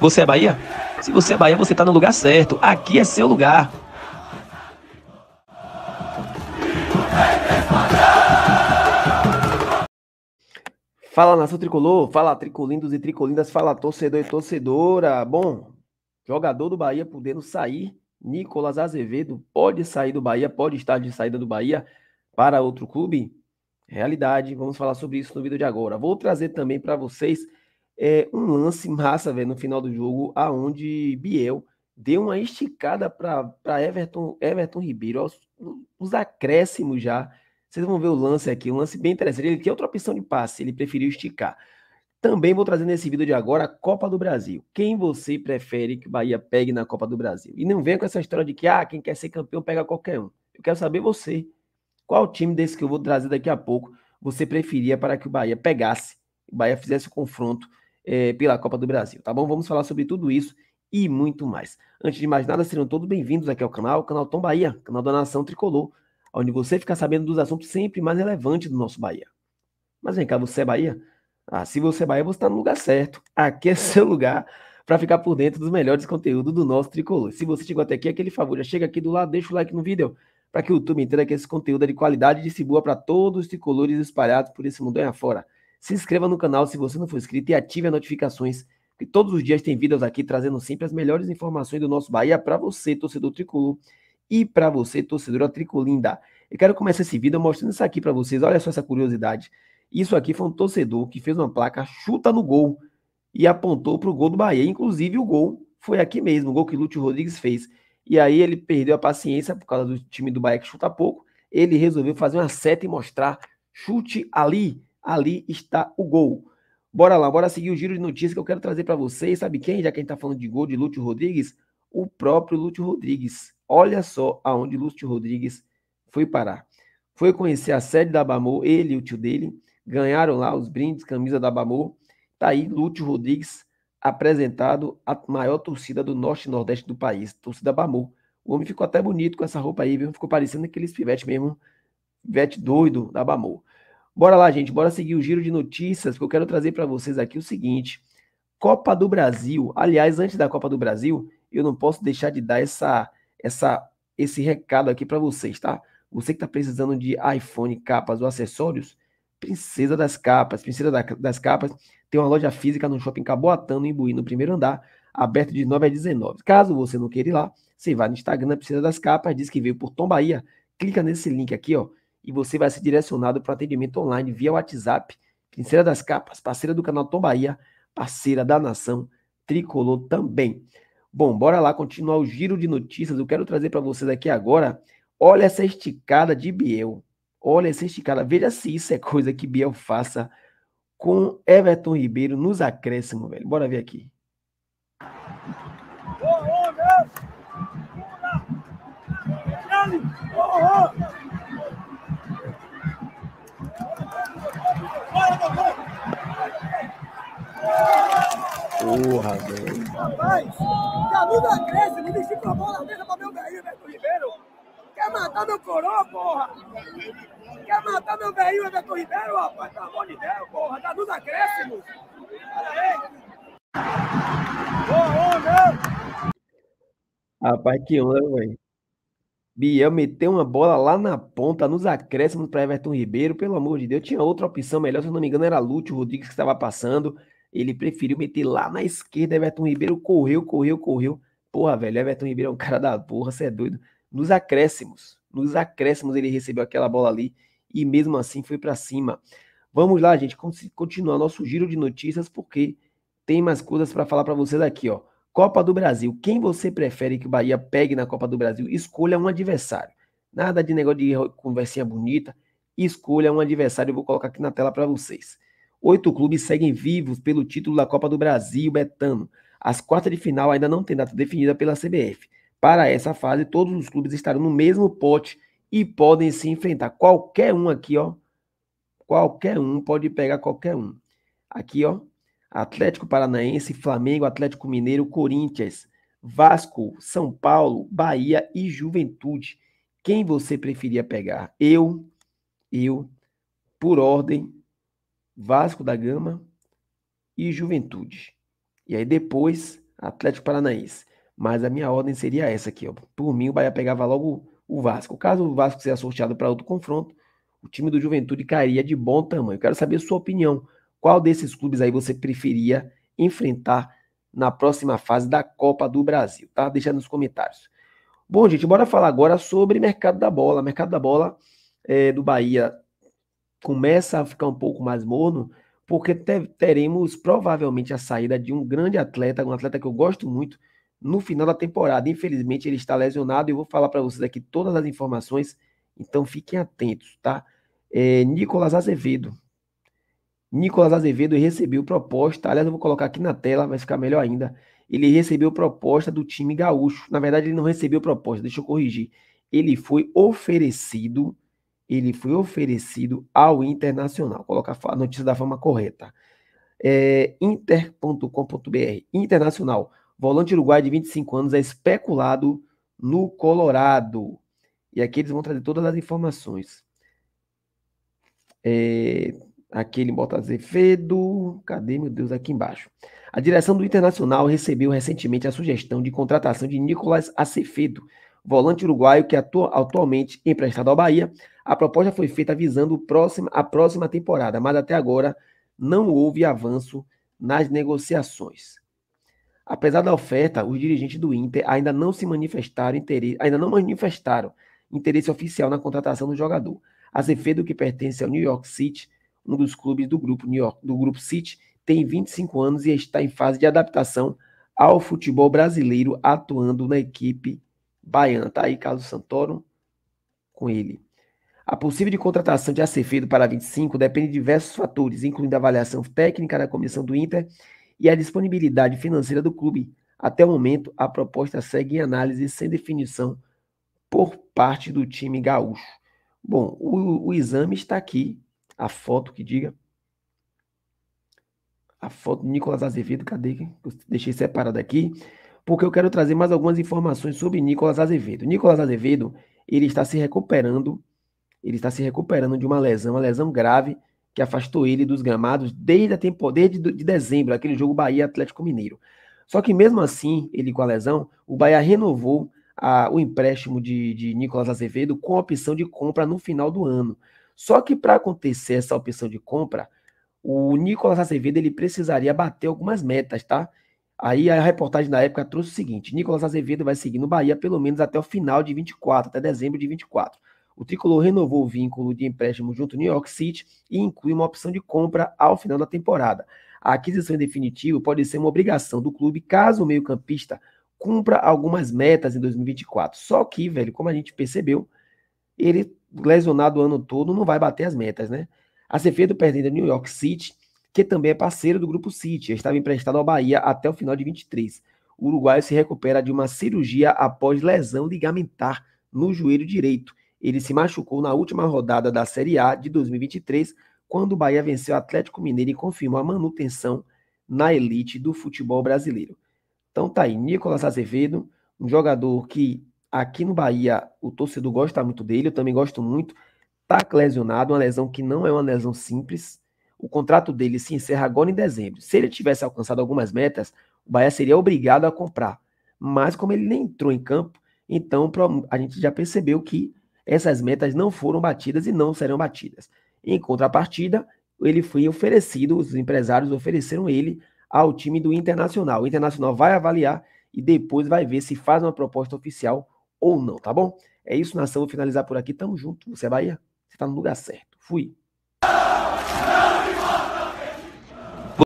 Você é Bahia? Se você é Bahia, você está no lugar certo. Aqui é seu lugar. Fala nação tricolor, fala tricolindos e tricolindas, fala torcedor e torcedora. Bom, jogador do Bahia podendo sair, Nicolas Azevedo pode sair do Bahia, pode estar de saída do Bahia para outro clube? Realidade, vamos falar sobre isso no vídeo de agora. Vou trazer também para vocês é, um lance massa, velho, no final do jogo, aonde Biel deu uma esticada para Everton, Everton Ribeiro, aos, os acréscimos já. Vocês vão ver o lance aqui, um lance bem interessante. Ele tinha outra opção de passe, ele preferiu esticar. Também vou trazer nesse vídeo de agora a Copa do Brasil. Quem você prefere que o Bahia pegue na Copa do Brasil? E não venha com essa história de que, ah, quem quer ser campeão pega qualquer um. Eu quero saber você. Qual time desse que eu vou trazer daqui a pouco você preferia para que o Bahia pegasse, o Bahia fizesse o confronto é, pela Copa do Brasil, tá bom? Vamos falar sobre tudo isso e muito mais. Antes de mais nada, sejam todos bem-vindos aqui ao canal, canal Tom Bahia, canal da Nação Tricolor, onde você fica sabendo dos assuntos sempre mais relevantes do nosso Bahia. Mas vem cá, você é Bahia? Ah, se você é Bahia, você está no lugar certo. Aqui é seu lugar para ficar por dentro dos melhores conteúdos do nosso Tricolor. Se você chegou até aqui, aquele favor, já chega aqui do lado, deixa o like no vídeo, para que o YouTube entenda que esse conteúdo é de qualidade e boa para todos os tricolores espalhados por esse mundo aí afora. fora. Se inscreva no canal se você não for inscrito e ative as notificações, que todos os dias tem vídeos aqui trazendo sempre as melhores informações do nosso Bahia para você, torcedor tricolor, e para você, torcedora tricolinda. Eu quero começar esse vídeo mostrando isso aqui para vocês. Olha só essa curiosidade. Isso aqui foi um torcedor que fez uma placa chuta no gol e apontou para o gol do Bahia. Inclusive, o gol foi aqui mesmo, o gol que Lúcio Rodrigues fez. E aí ele perdeu a paciência por causa do time do Bahia que chuta pouco. Ele resolveu fazer uma seta e mostrar chute ali ali está o gol. Bora lá, bora seguir o giro de notícias que eu quero trazer para vocês. Sabe quem? Já que a gente tá falando de gol de Lúcio Rodrigues, o próprio Lúcio Rodrigues. Olha só aonde Lúcio Rodrigues foi parar. Foi conhecer a sede da Bamor, ele e o tio dele, ganharam lá os brindes, camisa da Bamor. Tá aí Lúcio Rodrigues apresentado a maior torcida do norte e nordeste do país, torcida Bamor. O homem ficou até bonito com essa roupa aí, viu? Ficou parecendo aqueles pivetes mesmo, pivete doido da Bamor. Bora lá, gente, bora seguir o giro de notícias, Que eu quero trazer para vocês aqui o seguinte: Copa do Brasil. Aliás, antes da Copa do Brasil, eu não posso deixar de dar essa, essa, esse recado aqui para vocês, tá? Você que tá precisando de iPhone, capas ou acessórios, Princesa das Capas. Princesa das Capas tem uma loja física no shopping Caboatão, no Imbuí, no primeiro andar, aberto de 9 a 19. Caso você não queira ir lá, você vai no Instagram da Princesa das Capas, diz que veio por Tom Bahia, clica nesse link aqui, ó e você vai ser direcionado para atendimento online via WhatsApp, Pincela das Capas, parceira do canal Tom Bahia, parceira da Nação Tricolor também. Bom, bora lá continuar o giro de notícias. Eu quero trazer para vocês aqui agora. Olha essa esticada de Biel. Olha essa esticada. Veja se isso é coisa que Biel faça com Everton Ribeiro nos acréscimos, velho. Bora ver aqui. Oh, oh, Porra, velho. Rapaz, Canu da Cresce, me com a bola dentro pra meu velho, Everton Ribeiro. Quer matar meu coroa, porra? Quer matar meu velho, Everton Ribeiro, rapaz? Pelo amor de Deus, porra. Canu da Cresce, moço. Olha aí. Porra, meu. Rapaz, que onda, velho. Biel meteu uma bola lá na ponta, nos acréscimos para Everton Ribeiro, pelo amor de Deus. Tinha outra opção melhor, se eu não me engano, era Lúcio Rodrigues que estava passando. Ele preferiu meter lá na esquerda. Everton Ribeiro correu, correu, correu. Porra, velho, Everton Ribeiro é um cara da porra, você é doido. Nos acréscimos, nos acréscimos ele recebeu aquela bola ali e mesmo assim foi para cima. Vamos lá, gente, continuar nosso giro de notícias porque tem mais coisas para falar para vocês aqui, ó. Copa do Brasil. Quem você prefere que o Bahia pegue na Copa do Brasil? Escolha um adversário. Nada de negócio de conversinha bonita. Escolha um adversário. Eu vou colocar aqui na tela para vocês. Oito clubes seguem vivos pelo título da Copa do Brasil Betano. As quartas de final ainda não têm data definida pela CBF. Para essa fase, todos os clubes estarão no mesmo pote e podem se enfrentar. Qualquer um aqui, ó. Qualquer um pode pegar qualquer um. Aqui, ó. Atlético Paranaense, Flamengo, Atlético Mineiro, Corinthians, Vasco, São Paulo, Bahia e Juventude. Quem você preferia pegar? Eu, eu, por ordem Vasco da Gama e Juventude. E aí depois, Atlético Paranaense. Mas a minha ordem seria essa aqui, ó. Por mim, o Bahia pegava logo o Vasco. Caso o Vasco seja sorteado para outro confronto, o time do Juventude cairia de bom tamanho. Quero saber sua opinião. Qual desses clubes aí você preferia enfrentar na próxima fase da Copa do Brasil, tá? Deixa nos comentários. Bom, gente, bora falar agora sobre mercado da bola. Mercado da bola é, do Bahia começa a ficar um pouco mais morno, porque te, teremos provavelmente a saída de um grande atleta, um atleta que eu gosto muito, no final da temporada. Infelizmente, ele está lesionado e eu vou falar para vocês aqui todas as informações, então fiquem atentos, tá? É, Nicolas Azevedo. Nicolas Azevedo recebeu proposta, aliás, eu vou colocar aqui na tela, vai ficar melhor ainda. Ele recebeu proposta do time gaúcho. Na verdade, ele não recebeu proposta, deixa eu corrigir. Ele foi oferecido ele foi oferecido ao Internacional. Coloca a notícia da forma correta. É, Inter.com.br Internacional. Volante uruguai de 25 anos é especulado no Colorado. E aqui eles vão trazer todas as informações. É, aqui ele bota Zefedo. Cadê, meu Deus, aqui embaixo. A direção do Internacional recebeu recentemente a sugestão de contratação de Nicolas Acevedo, volante uruguaio que atua atualmente emprestado ao Bahia, a proposta foi feita visando próximo, a próxima temporada, mas até agora não houve avanço nas negociações. Apesar da oferta, os dirigentes do Inter ainda não se manifestaram interesse, ainda não manifestaram interesse oficial na contratação do jogador. A Azevedo, que pertence ao New York City, um dos clubes do grupo New York, do grupo City, tem 25 anos e está em fase de adaptação ao futebol brasileiro, atuando na equipe baiana. Tá aí Carlos Santoro com ele. A possível de contratação de Acevedo para 25 depende de diversos fatores, incluindo a avaliação técnica da comissão do Inter e a disponibilidade financeira do clube. Até o momento, a proposta segue em análise sem definição por parte do time gaúcho. Bom, o, o exame está aqui, a foto que diga. A foto do Nicolas Azevedo, cadê? Eu deixei separado aqui, porque eu quero trazer mais algumas informações sobre Nicolas Azevedo. Nicolas Azevedo, ele está se recuperando ele está se recuperando de uma lesão, uma lesão grave que afastou ele dos gramados desde, a tempo, desde de dezembro, aquele jogo Bahia Atlético Mineiro. Só que mesmo assim, ele com a lesão, o Bahia renovou a, o empréstimo de, de Nicolas Azevedo com a opção de compra no final do ano. Só que para acontecer essa opção de compra, o Nicolas Azevedo ele precisaria bater algumas metas, tá? Aí a reportagem da época trouxe o seguinte: Nicolas Azevedo vai seguir no Bahia pelo menos até o final de 24, até dezembro de 24. O tricolor renovou o vínculo de empréstimo junto ao New York City e inclui uma opção de compra ao final da temporada. A aquisição em definitivo pode ser uma obrigação do clube caso o meio-campista cumpra algumas metas em 2024. Só que, velho, como a gente percebeu, ele lesionado o ano todo não vai bater as metas, né? A Acevedo perdendo a New York City, que também é parceiro do grupo City, estava emprestado ao Bahia até o final de 23. O uruguaio se recupera de uma cirurgia após lesão ligamentar no joelho direito ele se machucou na última rodada da Série A de 2023, quando o Bahia venceu o Atlético Mineiro e confirmou a manutenção na elite do futebol brasileiro. Então tá aí, Nicolas Azevedo, um jogador que aqui no Bahia o torcedor gosta muito dele, eu também gosto muito. Tá lesionado, uma lesão que não é uma lesão simples. O contrato dele se encerra agora em dezembro. Se ele tivesse alcançado algumas metas, o Bahia seria obrigado a comprar. Mas como ele nem entrou em campo, então a gente já percebeu que essas metas não foram batidas e não serão batidas. Em contrapartida, ele foi oferecido, os empresários ofereceram ele ao time do Internacional. O Internacional vai avaliar e depois vai ver se faz uma proposta oficial ou não, tá bom? É isso, nação. Vou finalizar por aqui. Tamo junto. Você é Bahia? Você tá no lugar certo. Fui.